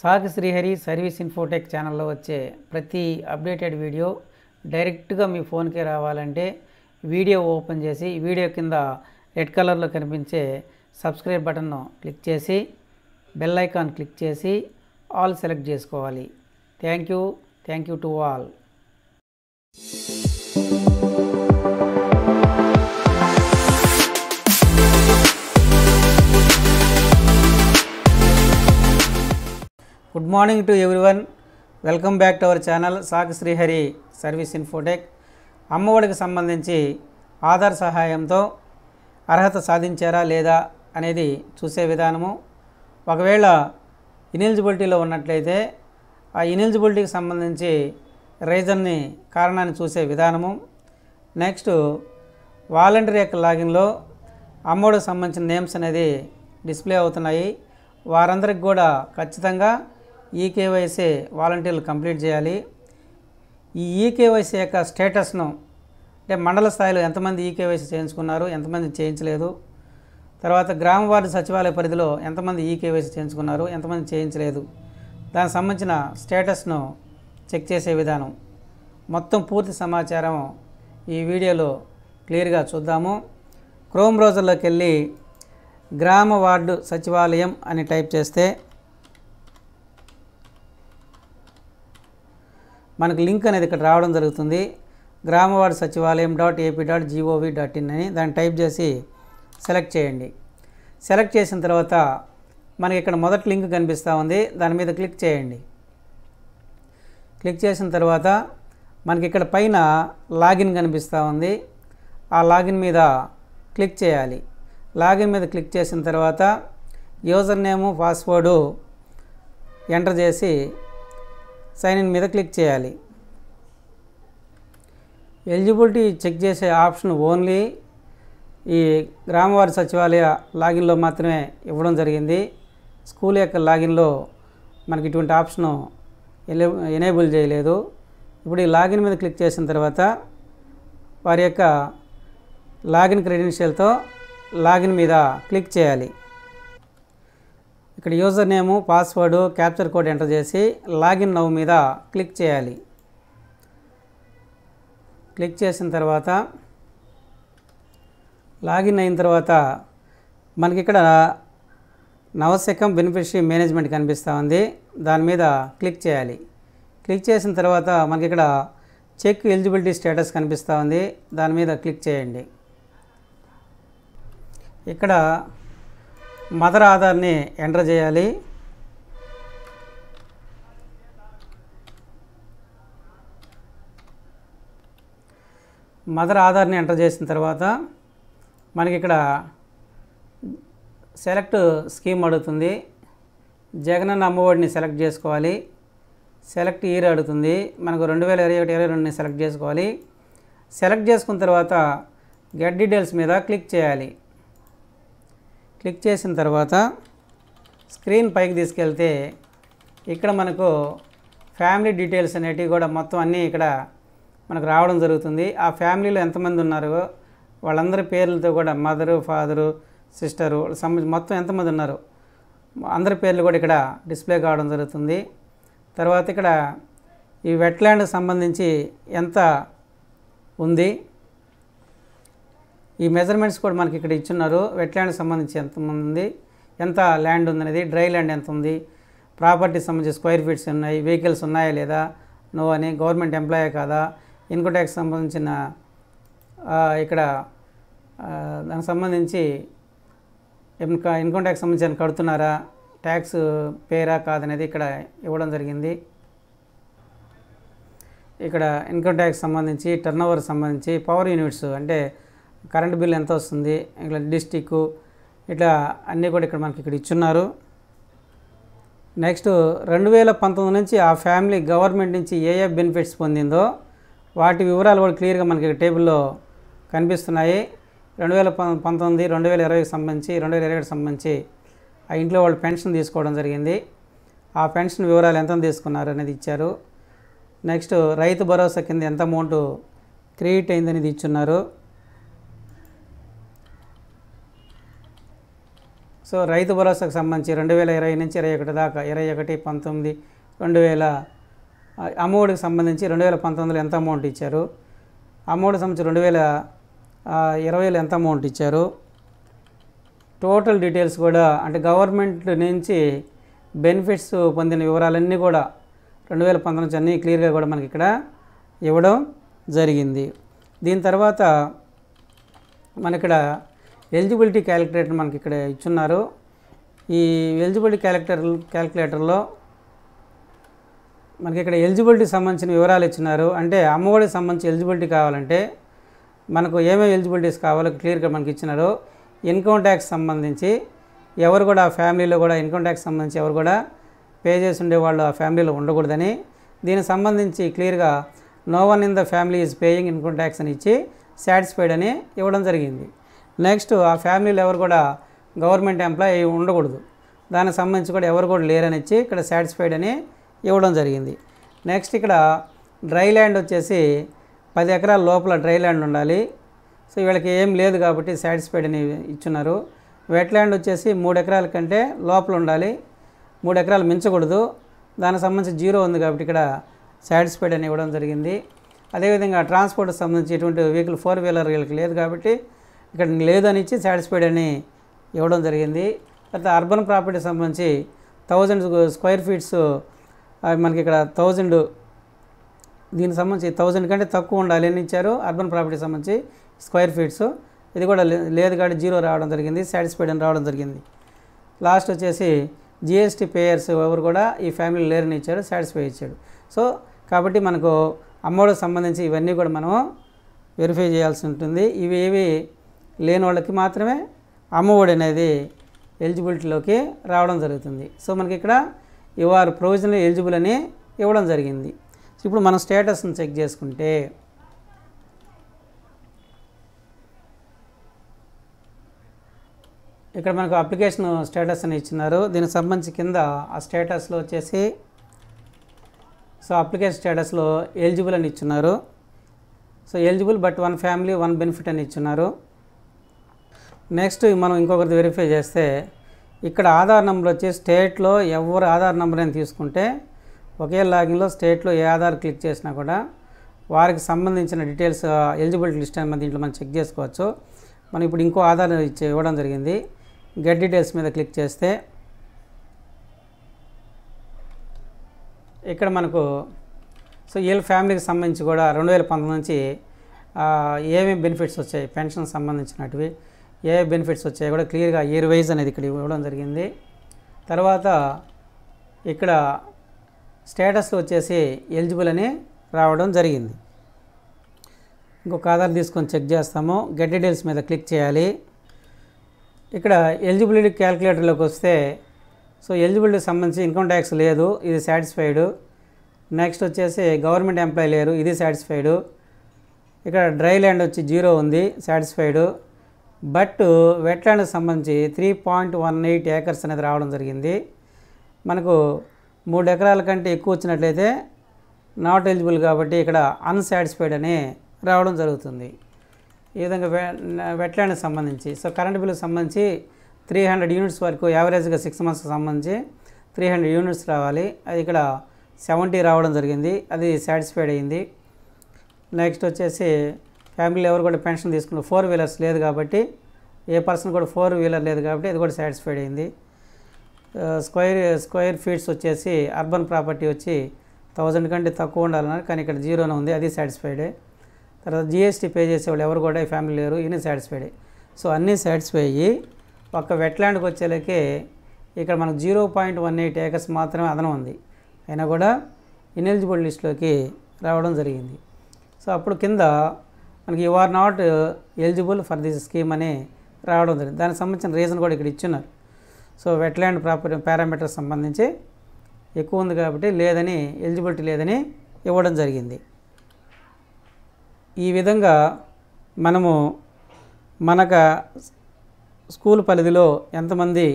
సాకి Srihari service Infotech ఛానల్లో వచ్చే ప్రతి అప్డేటెడ్ వీడియో డైరెక్ట్గా మీ ఫోన్కే రావాలంటే వీడియో ఓపెన్ చేసి వీడియో కింద రెడ్ కలర్లో కనిపించే సబ్స్క్రైబ్ బటన్ను క్లిక్ చేసి బెల్ ఐకాన్ క్లిక్ చేసి ఆల్ సెలెక్ట్ చేసుకోవాలి thank you thank you to all good morning to everyone welcome back to our channel సాక్ శ్రీహరి సర్వీస్ ఇన్ఫోటెక్ అమ్మఒడికి సంబంధించి ఆధార్ సహాయంతో అర్హత సాధించారా లేదా అనేది చూసే విధానము ఒకవేళ ఇనిలిజిబిలిటీలో ఉన్నట్లయితే ఆ ఇనిలిజిబిలిటీకి సంబంధించి రీజన్ని కారణాన్ని చూసే విధానము నెక్స్ట్ వాలంటీర్ యొక్క లాగిన్లో అమ్మఒడికి సంబంధించిన నేమ్స్ అనేది డిస్ప్లే అవుతున్నాయి వారందరికి కూడా ఖచ్చితంగా ఈకేవైసీ వాలంటీర్లు కంప్లీట్ చేయాలి ఈ ఈకేవైసీ యొక్క స్టేటస్ను అంటే మండల స్థాయిలో ఎంతమంది ఈకేవైసీ చేయించుకున్నారు ఎంతమంది చేయించలేదు తర్వాత గ్రామ వార్డు సచివాలయ పరిధిలో ఎంతమంది ఈకేవైసీ చేయించుకున్నారు ఎంతమంది చేయించలేదు దానికి సంబంధించిన స్టేటస్ను చెక్ చేసే విధానం మొత్తం పూర్తి సమాచారం ఈ వీడియోలో క్లియర్గా చూద్దాము క్రోమ్ బ్రౌజర్లోకి వెళ్ళి గ్రామ వార్డు సచివాలయం అని టైప్ చేస్తే మనకు లింక్ అనేది ఇక్కడ రావడం జరుగుతుంది గ్రామవాడు సచివాలయం dot AP dot gov dot in అని దాన్ని టైప్ చేసి సెలెక్ట్ చేయండి సెలెక్ట్ చేసిన తర్వాత మనకి ఇక్కడ మొదటి లింక్ కనిపిస్తూ ఉంది దాని మీద క్లిక్ చేయండి క్లిక్ చేసిన తర్వాత మనకి ఇక్కడ పైన లాగిన్ కనిపిస్తూ ఉంది ఆ లాగిన్ మీద క్లిక్ చేయాలి లాగిన్ మీద క్లిక్ చేసిన తర్వాత యూజర్ నేము పాస్వర్డు ఎంటర్ చేసి సైన్ ఇన్ మీద క్లిక్ చేయాలి ఎలిజిబిలిటీ చెక్ చేసే ఆప్షన్ ఓన్లీ ఈ గ్రామవారి సచివాలయ లాగిన్లో మాత్రమే ఇవ్వడం జరిగింది స్కూల్ యొక్క లాగిన్లో మనకి ఇటువంటి ఆప్షన్ ఎనేబుల్ చేయలేదు ఇప్పుడు ఈ లాగిన్ మీద క్లిక్ చేసిన తర్వాత వారి యొక్క లాగిన్ క్రెడెన్షియల్తో లాగిన్ మీద క్లిక్ చేయాలి ఇక్కడ user name password captcha code enter చేసి లాగిన్ నవ్వు మీద క్లిక్ చేయాలి క్లిక్ చేసిన తర్వాత లాగిన్ అయిన తర్వాత మనకి ఇక్కడ నవశకం బెనిఫిషరీ మేనేజ్మెంట్ కనిపిస్తూ ఉంది దాని మీద క్లిక్ చేయాలి క్లిక్ చేసిన తర్వాత మనకి ఇక్కడ చెక్ ఎలిజిబిలిటీ స్టేటస్ కనిపిస్తూ ఉంది దాని మీద క్లిక్ చేయండి ఇక్కడ మదర్ ఆధార్ని ఎంటర్ చేయాలి మదర్ ఆధార్ని ఎంటర్ చేసిన తర్వాత మనకి ఇక్కడ సెలెక్ట్ స్కీమ్ అడుగుతుంది జగన్ అన్న అమ్మఒడిని సెలెక్ట్ చేసుకోవాలి సెలెక్ట్ ఇయర్ అడుగుతుంది మనకు రెండు వేల ఇరవై ఒకటి ఇరవై రెండుని సెలెక్ట్ చేసుకోవాలి సెలెక్ట్ చేసుకున్న తర్వాత గెట్ డీటెయిల్స్ మీద క్లిక్ చేయాలి క్లిక్ చేసిన తర్వాత స్క్రీన్ పైకి తీసుకెళ్తే ఇక్కడ మనకు ఫ్యామిలీ డీటెయిల్స్ అనేటివి కూడా మొత్తం అన్నీ ఇక్కడ మనకు రావడం జరుగుతుంది ఆ ఫ్యామిలీలో ఎంతమంది ఉన్నారో వాళ్ళందరి పేర్లతో కూడా మదరు ఫాదరు సిస్టరు సంబంధించి మొత్తం ఎంతమంది ఉన్నారు అందరి పేర్లు కూడా ఇక్కడ డిస్ప్లే కావడం జరుగుతుంది తర్వాత ఇక్కడ ఈ వెట్ల్యాండ్కి సంబంధించి ఎంత ఉంది ఈ మెజర్మెంట్స్ కూడా మనకి ఇక్కడ ఇచ్చున్నారు ల్యాండ్ సంబంధించి ఎంత ఉంది ఎంత ల్యాండ్ ఉందనేది డ్రై ల్యాండ్ ఎంత ఉంది ప్రాపర్టీ సంబంధించి స్క్వేర్ ఫీట్స్ ఉన్నాయి వెహికల్స్ ఉన్నాయా లేదా నో అని గవర్నమెంట్ ఎంప్లాయే కాదా ఇన్కమ్ ట్యాక్స్ సంబంధించిన ఇక్కడ దానికి సంబంధించి ఇంకా ఇన్కమ్ ట్యాక్స్ సంబంధించి కడుతున్నారా ట్యాక్స్ పేరా కాదనేది ఇక్కడ ఇవ్వడం జరిగింది ఇక్కడ ఇన్కమ్ ట్యాక్స్ సంబంధించి టర్నోవర్ సంబంధించి పవర్ యూనిట్స్ అంటే కరెంట్ బిల్ ఎంత వస్తుంది ఇట్లా డిస్టిక్ ఇట్లా అన్నీ కూడా ఇక్కడ మనకి ఇక్కడ ఇచ్చున్నారు నెక్స్ట్ రెండు వేల పంతొమ్మిది నుంచి ఆ ఫ్యామిలీ గవర్నమెంట్ నుంచి ఏ ఏ బెనిఫిట్స్ పొందిందో వాటి వివరాలు కూడా క్లియర్గా మనకి టేబుల్లో కనిపిస్తున్నాయి రెండు వేల పంతొమ్మిది రెండు వేల ఇరవైకి సంబంధించి రెండు వేల ఇరవైకి సంబంధించి ఆ ఇంట్లో వాళ్ళు పెన్షన్ తీసుకోవడం జరిగింది ఆ పెన్షన్ వివరాలు ఎంత తీసుకున్నారు అనేది ఇచ్చారు నెక్స్ట్ రైతు భరోసా కింద ఎంత అమౌంట్ క్రియేట్ అయిందనేది ఇచ్చున్నారు సో రైతు భరోసాకు సంబంధించి రెండు వేల ఇరవై నుంచి ఇరవై ఒకటి దాకా ఇరవై ఒకటి పంతొమ్మిది రెండు వేల అమ్మఒడికి సంబంధించి రెండు వేల పంతొమ్మిదిలో ఎంత అమౌంట్ ఇచ్చారు అమ్మఒడి సంబంధించి రెండు వేల ఇరవైలో ఎంత అమౌంట్ ఇచ్చారు టోటల్ డీటెయిల్స్ కూడా అంటే గవర్నమెంట్ నుంచి బెనిఫిట్స్ పొందిన వివరాలన్నీ కూడా రెండు వేల పంతొమ్మిది అన్నీ క్లియర్గా కూడా మనకి ఇక్కడ ఇవ్వడం జరిగింది దీని తర్వాత మనకిక్కడ ఎలిజిబిలిటీ క్యాలిక్యులేటర్ మనకి ఇక్కడ ఇచ్చున్నారు ఈ ఎలిజిబిలిటీ క్యాలిక్యులేటర్ క్యాలిక్యులేటర్లో మనకి ఇక్కడ ఎలిజిబిలిటీ సంబంధించిన వివరాలు ఇచ్చినారు అంటే అమ్మఒడికి సంబంధించి ఎలిజిబిలిటీ కావాలంటే మనకు ఏమేమి ఎలిజిబిలిటీస్ కావాలో క్లియర్గా మనకి ఇచ్చినారు ఇన్కమ్ ట్యాక్స్ సంబంధించి ఎవరు కూడా ఆ ఫ్యామిలీలో కూడా ఇన్కమ్ ట్యాక్స్ సంబంధించి ఎవరు కూడా పే చేసి ఉండేవాళ్ళు ఆ ఫ్యామిలీలో ఉండకూడదని దీనికి సంబంధించి క్లియర్గా no one in the family is paying income tax అని ఇచ్చి సాటిస్ఫైడ్ అని ఇవ్వడం జరిగింది నెక్స్ట్ ఆ ఫ్యామిలీలో ఎవరు కూడా గవర్నమెంట్ ఎంప్లాయీ ఉండకూడదు దానికి సంబంధించి కూడా ఎవరు కూడా లేరని ఇచ్చి ఇక్కడ సాటిస్ఫైడ్ అని ఇవ్వడం జరిగింది నెక్స్ట్ ఇక్కడ డ్రై ల్యాండ్ వచ్చేసి పది ఎకరాల లోపల డ్రై ల్యాండ్ ఉండాలి సో వీళ్ళకి ఏం లేదు కాబట్టి సాటిస్ఫైడ్ అని ఇచ్చున్నారు వెట్ ల్యాండ్ వచ్చేసి మూడు ఎకరాల కంటే లోపల ఉండాలి మూడు ఎకరాలు మించకూడదు దానికి సంబంధించి జీరో ఉంది కాబట్టి ఇక్కడ సాటిస్ఫైడ్ అని ఇవ్వడం జరిగింది అదేవిధంగా ట్రాన్స్పోర్ట్కి సంబంధించి ఇటువంటి వెహికల్ ఫోర్ వీలర్ వీళ్ళకి లేదు కాబట్టి ఇక్కడ లేదని ఇచ్చి సాటిస్ఫైడ్ అని ఇవ్వడం జరిగింది తర్వాత అర్బన్ ప్రాపర్టీ సంబంధించి థౌజండ్ స్క్వేర్ ఫీట్స్ మనకి ఇక్కడ థౌజండ్ దీనికి సంబంధించి థౌజండ్ కంటే తక్కువ ఉండాలి అని ఇచ్చారు అర్బన్ ప్రాపర్టీ సంబంధించి స్క్వేర్ ఫీట్స్ ఇది కూడా లేదు కాబట్టి జీరో రావడం జరిగింది సాటిస్ఫైడ్ అని రావడం జరిగింది లాస్ట్ వచ్చేసి జిఎస్టీ పేయర్స్ ఎవరు కూడా ఈ ఫ్యామిలీ లేరని ఇచ్చారు సాటిస్ఫై ఇచ్చాడు సో కాబట్టి మనకు అమ్మఒడికి సంబంధించి ఇవన్నీ కూడా మనం వెరిఫై చేయాల్సి ఉంటుంది ఇవి ఏవి లేని వాళ్ళకి మాత్రమే అమ్మఒడి అనేది ఎలిజిబిలిటీలోకి రావడం జరుగుతుంది సో మనకి ఇక్కడ యు ఆర్ ప్రొవిజనల్ ఎలిజిబుల్ అని ఇవ్వడం జరిగింది సో ఇప్పుడు మనం స్టేటస్ని చెక్ చేసుకుంటే ఇక్కడ మనకు అప్లికేషన్ స్టేటస్ అని ఇచ్చినారు దీనికి సంబంధించి కింద ఆ స్టేటస్లో వచ్చేసి సో అప్లికేషన్ స్టేటస్లో ఎలిజిబుల్ అని ఇచ్చున్నారు so eligible but one family one benefit అని ఇచ్చున్నారు నెక్స్ట్ మనం ఇంకొకరిది వెరిఫై చేస్తే ఇక్కడ ఆధార్ నెంబర్ వచ్చి స్టేట్లో ఎవరు ఆధార్ నెంబర్ అని తీసుకుంటే ఒకే లాగిన్లో స్టేట్లో ఏ ఆధార్ క్లిక్ చేసినా కూడా వారికి సంబంధించిన డీటెయిల్స్ ఎలిజిబిలిటీ లిస్ట్ అని దీంట్లో మనం చెక్ చేసుకోవచ్చు మనం ఇప్పుడు ఇంకో ఆధార్ ఇచ్చి ఇవ్వడం జరిగింది గెట్ డీటెయిల్స్ మీద క్లిక్ చేస్తే ఇక్కడ మనకు సో వీళ్ళ ఫ్యామిలీకి సంబంధించి కూడా రెండు వేల పంతొమ్మిది నుంచి ఏమేమి బెనిఫిట్స్ వచ్చాయి పెన్షన్ సంబంధించినటివి ఏ బెనిఫిట్స్ వచ్చాయో కూడా క్లియర్గా ఇయర్ వైజ్ అనేది ఇక్కడ ఇవ్వడం జరిగింది తర్వాత ఇక్కడ స్టేటస్ వచ్చేసి ఎలిజిబుల్ అని రావడం జరిగింది ఇంకొక ఆధార్ తీసుకొని చెక్ చేస్తాము గెట్ డీటెయిల్స్ మీద క్లిక్ చేయాలి ఇక్కడ ఎలిజిబిలిటీ క్యాలిక్యులేటర్లోకి వస్తే సో ఎలిజిబిలిటీ సంబంధించి ఇన్కమ్ ట్యాక్స్ లేదు ఇది సాటిస్ఫైడ్ నెక్స్ట్ వచ్చేసి గవర్నమెంట్ ఎంప్లాయీ లేరు ఇది సాటిస్ఫైడ్ ఇక్కడ డ్రై ల్యాండ్ వచ్చి జీరో ఉంది సాటిస్ఫైడ్ బట్ వెట్లాండ్ సంబంధించి three point one eight acres అనేది రావడం జరిగింది మనకు మూడు ఎకరాల కంటే ఎక్కువ వచ్చినట్లయితే నాట్ ఎలిజిబుల్ కాబట్టి ఇక్కడ అన్సాటిస్ఫైడ్ అని రావడం జరుగుతుంది ఈ విధంగా వెట్లాండ్కి సంబంధించి సో కరెంట్ బిల్లుకి సంబంధించి త్రీ హండ్రెడ్ యూనిట్స్ వరకు యావరేజ్గా సిక్స్ మంత్స్కి సంబంధించి త్రీ హండ్రెడ్ యూనిట్స్ రావాలి అది ఇక్కడ సెవెంటీ రావడం జరిగింది అది సాటిస్ఫైడ్ అయింది నెక్స్ట్ వచ్చేసి ఫ్యామిలీలో ఎవరు కూడా పెన్షన్ తీసుకున్న ఫోర్ వీలర్స్ లేదు కాబట్టి ఏ పర్సన్ కూడా ఫోర్ వీలర్ లేదు కాబట్టి అది కూడా సాటిస్ఫైడ్ అయింది స్క్వేర్ స్క్వేర్ ఫీట్స్ వచ్చేసి అర్బన్ ప్రాపర్టీ వచ్చి థౌజండ్ కంటే తక్కువ ఉండాలన్నారు కానీ ఇక్కడ జీరోనే ఉంది అది సాటిస్ఫైడే తర్వాత జిఎస్టీ పే చేసేవాళ్ళు ఎవరు కూడా ఫ్యామిలీ లేరు ఇన్ని సాటిస్ఫైడే సో అన్నీ సాటిస్ఫై అయ్యి ఒక వెట్లాండ్కి వచ్చేలకే ఇక్కడ మనకు zero point one eight acres మాత్రమే అదనం ఉంది అయినా కూడా ఇనెలిజిబుల్ లిస్ట్లోకి రావడం జరిగింది సో అప్పుడు కింద మనకి you are not eligible for this scheme అని రావడం జరిగింది దానికి సంబంధించిన రీజన్ కూడా ఇక్కడ ఇచ్చున్నారు సో వెట్లాండ్ ప్రాపర్టీ పారామీటర్స్ సంబంధించి ఎక్కువ ఉంది కాబట్టి లేదని ఎలిజిబిలిటీ లేదని ఇవ్వడం జరిగింది ఈ విధంగా మనము మనక స్కూల్ పరిధిలో ఎంతమంది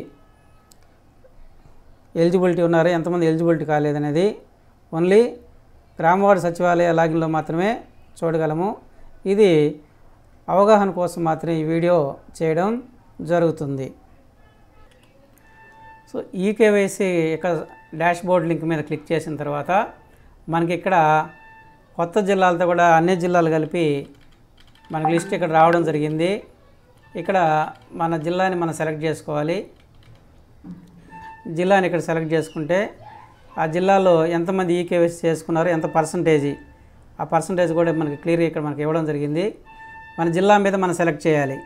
ఎలిజిబిలిటీ ఉన్నారు ఎంతమంది ఎలిజిబిలిటీ కాలేదనేది ఓన్లీ గ్రామవార్డు సచివాలయ లాగిన్లో మాత్రమే చూడగలము ఇది అవగాహన కోసం మాత్రమే ఈ వీడియో చేయడం జరుగుతుంది సో ఇక్కడ ఇక బోర్డ్ లింక్ మీద క్లిక్ చేసిన తర్వాత మనకి ఇక్కడ కొత్త జిల్లాలతో కూడా అన్ని జిల్లాలు కలిపి మనకి లిస్ట్ ఇక్కడ రావడం జరిగింది ఇక్కడ మన జిల్లాని మనం సెలెక్ట్ చేసుకోవాలి జిల్లాని ఇక్కడ సెలెక్ట్ చేసుకుంటే ఆ జిల్లాలో ఎంతమంది ఈకేవైసీ చేసుకున్నారు ఎంత పర్సంటేజీ ఆ పర్సంటేజ్ కూడా మనకి క్లియర్గా ఇక్కడ మనకి ఇవ్వడం జరిగింది మన జిల్లా మీద మనం సెలెక్ట్ చేయాలి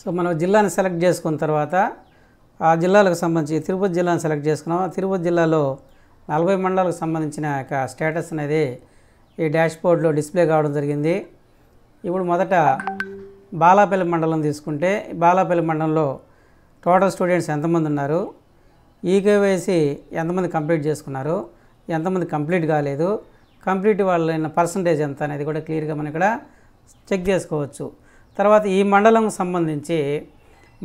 సో మనం జిల్లాని సెలెక్ట్ చేసుకున్న తర్వాత ఆ జిల్లాలకు సంబంధించి తిరుపతి జిల్లాను సెలెక్ట్ చేసుకున్నాం తిరుపతి జిల్లాలో నలభై మండలాలకు సంబంధించిన యొక్క స్టేటస్ అనేది ఈ డాష్బోర్డ్లో డిస్ప్లే కావడం జరిగింది ఇప్పుడు మొదట బాలాపల్లి మండలం తీసుకుంటే బాలాపల్లి మండలంలో టోటల్ స్టూడెంట్స్ ఎంతమంది ఉన్నారు ఈకేవైసీ ఎంతమంది కంప్లీట్ చేసుకున్నారు ఎంతమంది కంప్లీట్ కాలేదు కంప్లీట్ వాళ్ళ పర్సంటేజ్ ఎంత అనేది కూడా క్లియర్గా మనం ఇక్కడ చెక్ చేసుకోవచ్చు తర్వాత ఈ మండలం సంబంధించి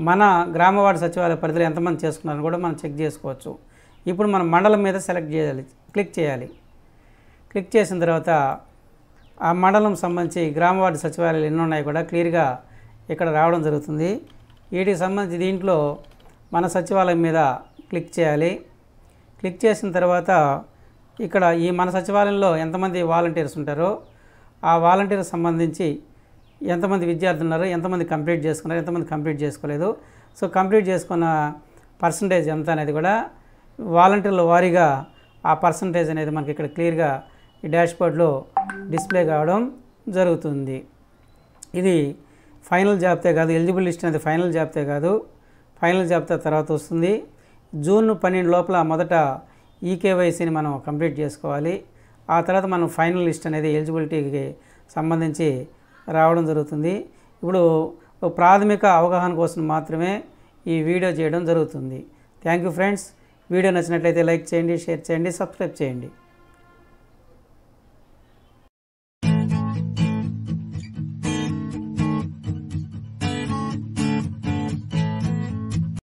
మన గ్రామ వార్డు సచివాలయ పరిధిలో ఎంతమంది చేసుకున్నారని కూడా మనం చెక్ చేసుకోవచ్చు ఇప్పుడు మనం మండలం మీద సెలెక్ట్ చేయాలి క్లిక్ చేయాలి క్లిక్ చేసిన తర్వాత ఆ మండలం సంబంధించి గ్రామ వార్డు సచివాలయాలు ఎన్ని ఉన్నాయో కూడా క్లియర్గా ఇక్కడ రావడం జరుగుతుంది వీటికి సంబంధించి దీంట్లో మన సచివాలయం మీద క్లిక్ చేయాలి క్లిక్ చేసిన తర్వాత ఇక్కడ ఈ మన సచివాలయంలో ఎంతమంది వాలంటీర్స్ ఉంటారో ఆ వాలంటీర్ సంబంధించి ఎంతమంది విద్యార్థులు ఉన్నారు ఎంతమంది కంప్లీట్ చేసుకున్నారు ఎంతమంది కంప్లీట్ చేసుకోలేదు సో కంప్లీట్ చేసుకున్న పర్సంటేజ్ ఎంత అనేది కూడా వాలంటీర్ల వారీగా ఆ పర్సంటేజ్ అనేది మనకి ఇక్కడ క్లియర్గా ఈ డాష్బోర్డ్లో డిస్ప్లే కావడం జరుగుతుంది ఇది ఫైనల్ జాబితే కాదు ఎలిజిబుల్ లిస్ట్ అనేది ఫైనల్ జాబితే కాదు ఫైనల్ జాబితా తర్వాత వస్తుంది జూన్ పన్నెండు లోపల మొదట ఈకేవైసీని మనం కంప్లీట్ చేసుకోవాలి ఆ తర్వాత మనం ఫైనల్ లిస్ట్ అనేది ఎలిజిబిలిటీకి సంబంధించి రావడం జరుగుతుంది ఇప్పుడు ప్రాథమిక అవగాహన కోసం మాత్రమే ఈ వీడియో చేయడం జరుగుతుంది థ్యాంక్ యూ ఫ్రెండ్స్ వీడియో నచ్చినట్లయితే లైక్ చేయండి షేర్ చేయండి సబ్స్క్రైబ్ చేయండి